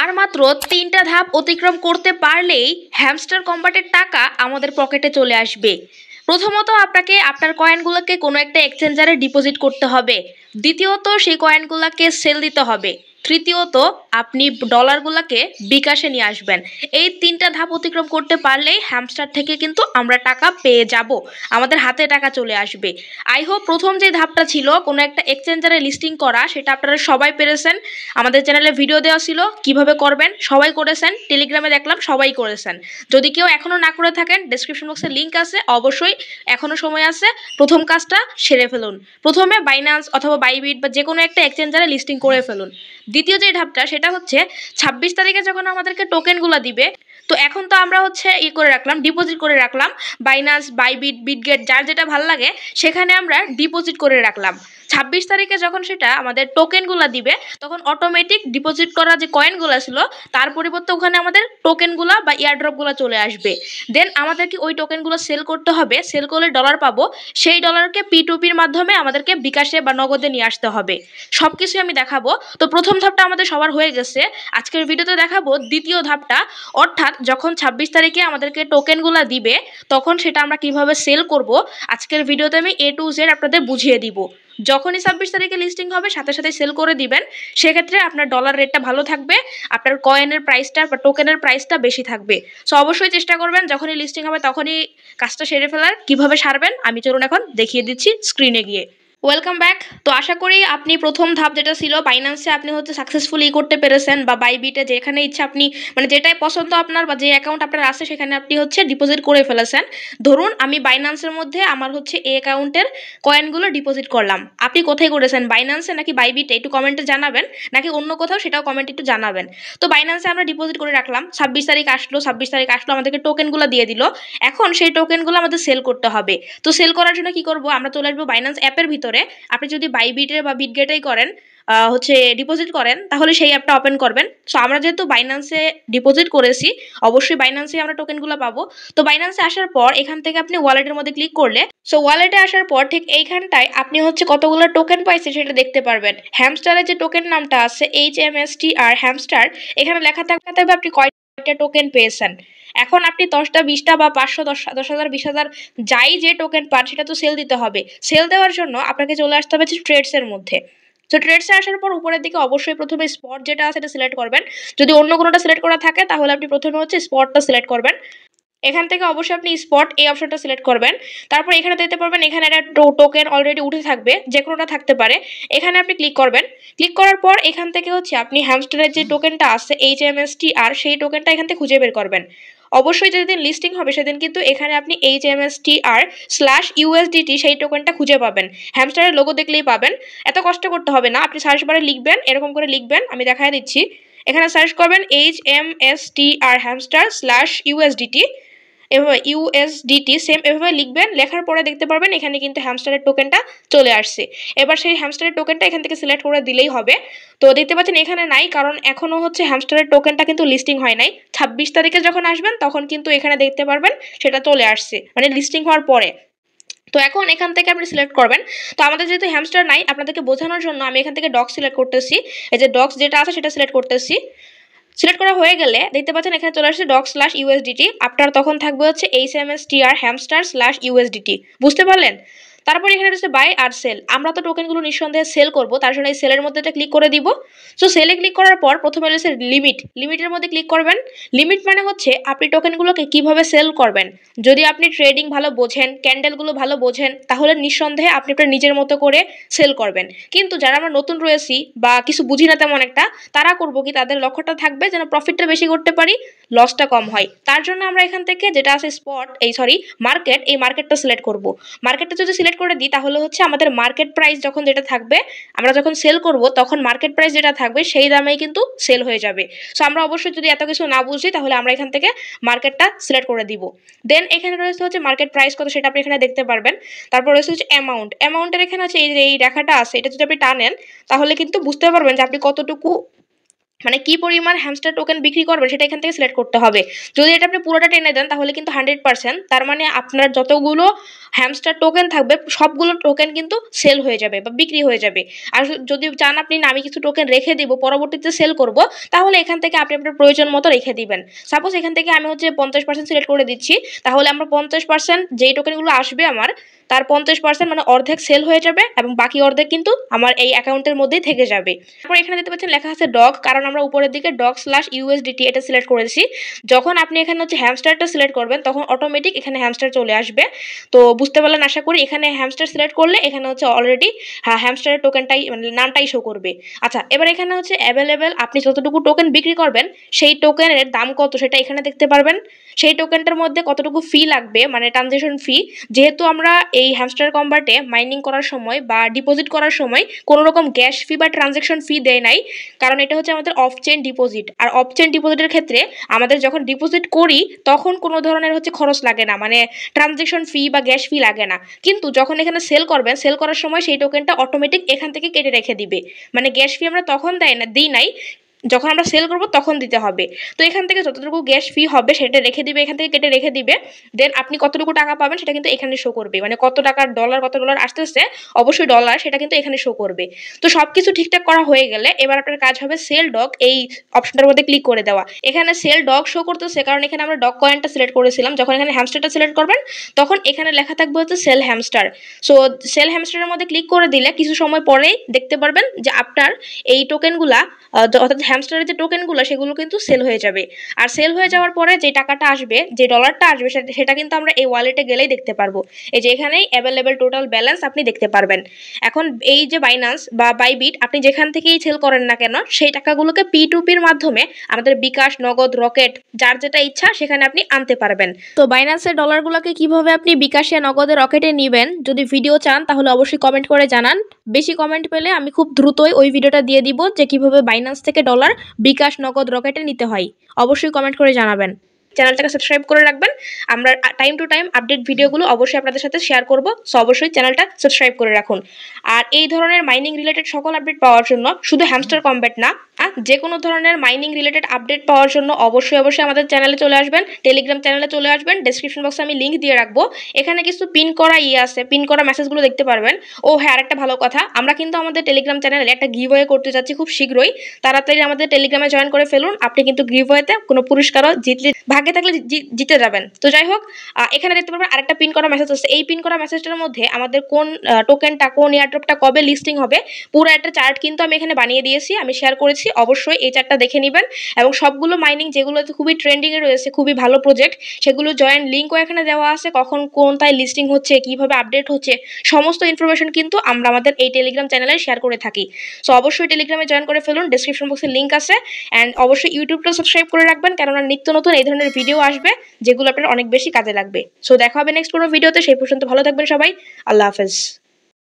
আর মাত্র তিনটা ধাপ অতিক্রম করতে পারলেই হ্যামস্টার কম্বাটের টাকা আমাদের পকেটে চলে আসবে প্রথমত আপনাকে আপনার কয়েনগুলোকে কোনো একটা এক্সচেঞ্জারে ডিপোজিট করতে হবে দ্বিতীয়ত সেই কয়েনগুলোকে সেল দিতে হবে তৃতীয়ত আপনি ডলারগুলোকে বিকাশে নিয়ে আসবেন এই তিনটা ধাপ অতিক্রম করতে পারলেই হ্যামস্টার থেকে কিন্তু আমরা টাকা পেয়ে যাব আমাদের হাতে টাকা চলে আসবে আই হোপ প্রথম যে ধাপটা ছিল কোনো একটা এক্সচেঞ্জারে লিস্টিং করা সেটা আপনারা সবাই পেরেছেন আমাদের চ্যানেলে ভিডিও দেওয়া ছিল কিভাবে করবেন সবাই করেছেন টেলিগ্রামে দেখলাম সবাই করেছেন যদি কেউ এখনও না করে থাকেন ডিসক্রিপশন বক্সে লিঙ্ক আছে অবশ্যই এখনও সময় আছে প্রথম কাজটা সেরে ফেলুন প্রথমে বাইনান্স অথবা বাইবিট বা যে কোনো একটা এক্সচেঞ্জারে লিস্টিং করে ফেলুন দ্বিতীয় যে ধাপটা সেটা হচ্ছে ছাব্বিশ তারিখে যখন আমাদেরকে টোকেনগুলো দিবে তো এখন তো আমরা হচ্ছে ই করে রাখলাম ডিপোজিট করে রাখলাম বাইনাস বাইবিট বিটগেট যার যেটা ভাল লাগে সেখানে আমরা ডিপোজিট করে রাখলাম ছাব্বিশ তারিখে যখন সেটা আমাদের টোকেনগুলা দিবে তখন অটোমেটিক ডিপোজিট করা যে কয়েনগুলো ছিল তার পরিবর্তে ওখানে আমাদের টোকেনগুলা বা ইয়ারড্রপগুলো চলে আসবে দেন আমাদেরকে ওই টোকেনগুলো সেল করতে হবে সেল করলে ডলার পাবো সেই ডলারকে পিটুপির মাধ্যমে আমাদেরকে বিকাশে বা নগদে নিয়ে আসতে হবে সব কিছুই আমি দেখাবো তো প্রথম ধাপটা আমাদের সবার হয়ে গেছে আজকের ভিডিওতে দেখাবো দ্বিতীয় ধাপটা অর্থাৎ যখন ছাব্বিশ তারিখে আমাদেরকে টোকেনগুলো দিবে তখন সেটা আমরা কিভাবে সেল করব আজকের ভিডিওতে আমি এ টু জেড আপনাদের বুঝিয়ে দিব যখনই ছাব্বিশ তারিখে লিস্টিং হবে সাথে সাথে সেল করে দিবেন সেক্ষেত্রে আপনার ডলার রেটটা ভালো থাকবে আপনার কয়েনের প্রাইসটা বা টোকেনের প্রাইসটা বেশি থাকবে সো অবশ্যই চেষ্টা করবেন যখনই লিস্টিং হবে তখনই কাজটা সেরে ফেলার কিভাবে সারবেন আমি চলুন এখন দেখিয়ে দিচ্ছি স্ক্রিনে গিয়ে ওয়েলকাম ব্যাক তো আশা করি আপনি প্রথম ধাপ যেটা ছিল বাইনান্সে আপনি হচ্ছে সাকসেসফুলি করতে পেরেছেন বা বাইবিটে যেখানে ইচ্ছা আপনি মানে যেটাই পছন্দ আপনার বা যে অ্যাকাউন্ট আপনার আছে সেখানে আপনি হচ্ছে ডিপোজিট করে ফেলেছেন ধরুন আমি বাইন্যান্সের মধ্যে আমার হচ্ছে এই অ্যাকাউন্টের কয়েনগুলো ডিপোজিট করলাম আপনি কোথায় করেছেন বাইন্যান্সে নাকি বাইবিটে একটু কমেন্টে জানাবেন নাকি অন্য কোথাও সেটাও কমেন্টে একটু জানাবেন তো বাইন্যান্সে আমরা ডিপোজিট করে রাখলাম ছাব্বিশ তারিখ আসলো ছাব্বিশ তারিখ আসলো আমাদেরকে টোকেনগুলো দিয়ে দিল এখন সেই টোকেনগুলো আমাদের সেল করতে হবে তো সেল করার জন্য কি করব আমরা চলে আসবো বাইন্যান্স অ্যাপের ভিতরে করে আপনি যদি বাই বিটে বা বিটগেটেই করেন হচ্ছে ডিপোজিট করেন তাহলে সেই অ্যাপটা ওপেন করবেন সো আমরা যেহেতু বাইন্যান্সে ডিপোজিট করেছি অবশ্যই বাইন্যান্সে আমরা টোকেনগুলো পাবো তো বাইন্যান্সে আসার পর এখান থেকে আপনি ওয়ালেটের মধ্যে ক্লিক করলে সো ওয়ালেটে আসার পর ঠিক এইখানটায় আপনি হচ্ছে কতগুলো টোকেন পাইছে সেটা দেখতে পারবেন হ্যামস্টারের যে টোকেন নামটা আছে H M S T R hamster এখানে লেখা থাকতে থাকবে আপনি কয়টা টোকেন পেয়েছেন এখন আপনি দশটা বিশটা বা পাঁচশো দশ দশ হাজার বিশ হাজার যাই যে টোকেন পান সেটা তো সেল দিতে হবে সেল দেওয়ার জন্য আপনাকে চলে আসতে হবে ট্রেডসের মধ্যে তো ট্রেডসে আসার পর উপরের দিকে অবশ্যই প্রথমে স্পট যেটা আছে সেটা সিলেক্ট করবেন যদি অন্য কোনোটা সিলেক্ট করা থাকে তাহলে আপনি প্রথমে হচ্ছে স্পটটা সিলেক্ট করবেন এখান থেকে অবশ্যই আপনি স্পট এই অপশনটা সিলেক্ট করবেন তারপর এখানে দেখতে পারবেন এখানে একটা টোকেন অলরেডি উঠে থাকবে যে কোনোটা থাকতে পারে এখানে আপনি ক্লিক করবেন ক্লিক করার পর এখান থেকে হচ্ছে আপনি হ্যামস্টারের যে টোকেনটা আছে H M S T R সেই টোকেনটা এখান থেকে খুঁজে বের করবেন অবশ্যই যেদিন লিস্টিং হবে সেদিন কিন্তু এখানে আপনি H M S T R slash USDT সেই টোকেনটা খুঁজে পাবেন হ্যামস্টারের লোগো দেখলেই পাবেন এত কষ্ট করতে হবে না আপনি সার্চ বারে লিখবেন এরকম করে লিখবেন আমি দেখায় দিচ্ছি এখানে সার্চ করবেন H M S T R hamster slash USDT এভাবে ইউএসডিটি সেম এভাবে লিখবেন লেখার পরে দেখতে পারবেন এখানে কিন্তু হ্যামস্টারের টোকেনটা চলে আসছে এবার সেই হ্যামস্টারের টোকেনটা এখান থেকে সিলেক্ট করে দিলেই হবে তো দেখতে পাচ্ছেন এখানে নাই কারণ এখনও হচ্ছে হ্যামস্টারের টোকেনটা কিন্তু লিস্টিং হয় নাই ছাব্বিশ তারিখে যখন আসবেন তখন কিন্তু এখানে দেখতে পারবেন সেটা চলে আসছে মানে লিস্টিং হওয়ার পরে তো এখন এখান থেকে আপনি সিলেক্ট করবেন তো আমাদের যেহেতু হ্যামস্টার নাই আপনাদেরকে বোঝানোর জন্য আমি এখান থেকে ডগ সিলেক্ট করতেছি এই যে ডগস যেটা আছে সেটা সিলেক্ট করতেছি সিলেক্ট করা হয়ে গেলে দেখতে পাচ্ছেন এখানে চলে আসছে ডক স্ল্যাশ ইউএসডিটি আপনার তখন থাকবে হচ্ছে H M S T R hamster slash USDT বুঝতে পারলেন তারপর এখানে রয়েছে বাই আর সেল আমরা তো টোকেনগুলো নিঃসন্দেহে সেল করব তার জন্য এই সেলের মধ্যে এটা ক্লিক করে দিব সো সেলে ক্লিক করার পর প্রথমে রয়েছে লিমিট লিমিটের মধ্যে ক্লিক করবেন লিমিট মানে হচ্ছে আপনি টোকেনগুলোকে কিভাবে সেল করবেন যদি আপনি ট্রেডিং ভালো বোঝেন ক্যান্ডেলগুলো ভালো বোঝেন তাহলে নিঃসন্দেহে আপনি আপনার নিজের মতো করে সেল করবেন কিন্তু যারা আমরা নতুন রয়েছি বা কিছু বুঝি না তেমন একটা তারা করব কি তাদের লক্ষ্যটা থাকবে যেন প্রফিটটা বেশি করতে পারি লসটা কম হয় তার জন্য আমরা এখান থেকে যেটা আছে স্পট এই সরি মার্কেট এই মার্কেটটা সিলেক্ট করব মার্কেটটা যদি সিলেক্ট ক্যালকুলেট করে দিই তাহলে হচ্ছে আমাদের মার্কেট প্রাইস যখন যেটা থাকবে আমরা যখন সেল করব তখন মার্কেট প্রাইস যেটা থাকবে সেই দামেই কিন্তু সেল হয়ে যাবে সো আমরা অবশ্যই যদি এত কিছু না বুঝি তাহলে আমরা এখান থেকে মার্কেটটা সিলেক্ট করে দিব দেন এখানে রয়েছে হচ্ছে মার্কেট প্রাইস কত সেটা আপনি এখানে দেখতে পারবেন তারপর রয়েছে হচ্ছে অ্যামাউন্ট অ্যামাউন্টের এখানে আছে এই যে এই রেখাটা আছে এটা যদি আপনি টানেন তাহলে কিন্তু বুঝতে পারবেন যে আপনি কতটুকু মানে কি পরিমাণ হ্যামস্টার টোকেন বিক্রি করবেন সেটা এখান থেকে সিলেক্ট করতে হবে যদি এটা আপনি পুরোটা টেনে দেন তাহলে কিন্তু হান্ড্রেড পার্সেন্ট তার মানে আপনার যতগুলো হ্যামস্টার টোকেন থাকবে সবগুলো টোকেন কিন্তু সেল হয়ে যাবে বা বিক্রি হয়ে যাবে আর যদি চান আপনি আমি কিছু টোকেন রেখে দিব পরবর্তীতে সেল করব তাহলে এখান থেকে আপনি আপনার প্রয়োজন মতো রেখে দিবেন সাপোজ এখান থেকে আমি হচ্ছে পঞ্চাশ পার্সেন্ট সিলেক্ট করে দিচ্ছি তাহলে আমরা পঞ্চাশ পার্সেন্ট যেই টোকেনগুলো আসবে আমার তার পঞ্চাশ পার্সেন্ট মানে অর্ধেক সেল হয়ে যাবে এবং বাকি অর্ধেক কিন্তু আমার এই অ্যাকাউন্টের মধ্যেই থেকে যাবে তারপর এখানে দেখতে পাচ্ছেন লেখা আছে ডগ কারণ আমরা উপরের দিকে ডগ স্ল্যাশ ইউএসডিটি এটা সিলেক্ট করেছি যখন আপনি এখানে হচ্ছে হ্যামস্টারটা সিলেক্ট করবেন তখন অটোমেটিক এখানে হ্যামস্টার চলে আসবে তো বুঝতে পারলেন আশা করি এখানে হ্যামস্টার সিলেক্ট করলে এখানে হচ্ছে অলরেডি হ্যাঁ হ্যামস্টারের টোকেনটাই মানে নামটাই শো করবে আচ্ছা এবার এখানে হচ্ছে অ্যাভেলেবেল আপনি যতটুকু টোকেন বিক্রি করবেন সেই টোকেনের দাম কত সেটা এখানে দেখতে পারবেন সেই টোকেনটার মধ্যে কতটুকু ফি লাগবে মানে ট্রানজেকশন ফি যেহেতু আমরা এই হ্যামস্টার কম্বার্টে মাইনিং করার সময় বা ডিপোজিট করার সময় কোনো রকম গ্যাস ফি বা ট্রানজ্যাকশন ফি দেয় নাই কারণ এটা হচ্ছে আমাদের অফ চেন ডিপোজিট আর অফ চেন ডিপোজিটের ক্ষেত্রে আমাদের যখন ডিপোজিট করি তখন কোনো ধরনের হচ্ছে খরচ লাগে না মানে ট্রানজ্যাকশন ফি বা গ্যাস ফি লাগে না কিন্তু যখন এখানে সেল করবেন সেল করার সময় সেই টোকেনটা অটোমেটিক এখান থেকে কেটে রেখে দিবে মানে গ্যাস ফি আমরা তখন দেয় না দিই নাই যখন আমরা সেল করব তখন দিতে হবে তো এখান থেকে যতটুকু গ্যাস ফি হবে সেটা রেখে দিবে এখান থেকে কেটে রেখে দিবে দেন আপনি কতটুকু টাকা পাবেন সেটা কিন্তু এখানে শো করবে মানে কত টাকার ডলার কত ডলার আসতেছে অবশ্যই ডলার সেটা কিন্তু এখানে শো করবে তো সব কিছু ঠিকঠাক করা হয়ে গেলে এবার আপনার কাজ হবে সেল ডক এই অপশনটার মধ্যে ক্লিক করে দেওয়া এখানে সেল ডক শো করতেছে কারণ এখানে আমরা ডক কয়েনটা সিলেক্ট করেছিলাম যখন এখানে হ্যামস্টারটা সিলেক্ট করবেন তখন এখানে লেখা থাকবে হচ্ছে সেল হ্যামস্টার সো সেল হ্যামস্টারের মধ্যে ক্লিক করে দিলে কিছু সময় পরেই দেখতে পারবেন যে আপনার এই টোকেনগুলা অর্থাৎ হ্যামস্টারের যে টোকেনগুলো সেগুলো কিন্তু সেল হয়ে যাবে আর সেল হয়ে যাওয়ার পরে যে টাকাটা আসবে যে ডলারটা আসবে সেটা কিন্তু আমরা এই ওয়ালেটে গেলেই দেখতে পারবো এই যে এখানেই অ্যাভেলেবেল টোটাল ব্যালেন্স আপনি দেখতে পারবেন এখন এই যে বাইনান্স বা বাইবিট আপনি যেখান থেকেই সেল করেন না কেন সেই টাকাগুলোকে পি টু পির মাধ্যমে আমাদের বিকাশ নগদ রকেট যার যেটা ইচ্ছা সেখানে আপনি আনতে পারবেন তো বাইনান্সের ডলারগুলোকে কিভাবে আপনি বিকাশে নগদে রকেটে নেবেন যদি ভিডিও চান তাহলে অবশ্যই কমেন্ট করে জানান বেশি কমেন্ট পেলে আমি খুব দ্রুতই ওই ভিডিওটা দিয়ে দিব যে কিভাবে বাইন্যান্স থেকে ডলার বিকাশ নগদ রকেটে নিতে হয় অবশ্যই কমেন্ট করে জানাবেন চ্যানেলটাকে সাবস্ক্রাইব করে রাখবেন আমরা টাইম টু টাইম আপডেট ভিডিওগুলো অবশ্যই আপনাদের সাথে শেয়ার করব সো অবশ্যই চ্যানেলটা সাবস্ক্রাইব করে রাখুন আর এই ধরনের মাইনিং রিলেটেড সকল আপডেট পাওয়ার জন্য শুধু হ্যামস্টার কম্বেট না আর যে কোনো ধরনের মাইনিং রিলেটেড আপডেট পাওয়ার জন্য অবশ্যই অবশ্যই আমাদের চ্যানেলে চলে আসবেন টেলিগ্রাম চ্যানেলে চলে আসবেন ডিসক্রিপশন বক্সে আমি লিঙ্ক দিয়ে রাখবো এখানে কিছু পিন করা ইয়ে আছে পিন করা মেসেজগুলো দেখতে পারবেন ও হ্যাঁ একটা ভালো কথা আমরা কিন্তু আমাদের টেলিগ্রাম চ্যানেলে একটা গিভওয়ে করতে যাচ্ছি খুব শীঘ্রই তাড়াতাড়ি আমাদের টেলিগ্রামে জয়েন করে ফেলুন আপনি কিন্তু গিভওয়েতে কোনো পুরস্কারও জিতলে ভাগ্যে থাকলে জিতে যাবেন তো যাই হোক এখানে দেখতে পারবেন আরেকটা পিন করা মেসেজ আছে এই পিন করা মেসেজটার মধ্যে আমাদের কোন টোকেনটা কোন এয়ারড্রপটা কবে লিস্টিং হবে পুরো একটা চার্ট কিন্তু আমি এখানে বানিয়ে দিয়েছি আমি শেয়ার করেছি বলছি অবশ্যই এই চারটা দেখে নেবেন এবং সবগুলো মাইনিং যেগুলো খুবই ট্রেন্ডিংয়ে রয়েছে খুবই ভালো প্রজেক্ট সেগুলো জয়েন্ট লিঙ্কও এখানে দেওয়া আছে কখন কোন তাই লিস্টিং হচ্ছে কিভাবে আপডেট হচ্ছে সমস্ত ইনফরমেশন কিন্তু আমরা আমাদের এই টেলিগ্রাম চ্যানেলে শেয়ার করে থাকি সো অবশ্যই টেলিগ্রামে জয়েন করে ফেলুন ডিসক্রিপশন বক্সে লিঙ্ক আছে অ্যান্ড অবশ্যই ইউটিউবটা সাবস্ক্রাইব করে রাখবেন কেননা নিত্য নতুন এই ধরনের ভিডিও আসবে যেগুলো আপনার অনেক বেশি কাজে লাগবে সো দেখা হবে নেক্সট কোনো ভিডিওতে সেই পর্যন্ত ভালো থাকবেন সবাই আল্লাহ হাফেজ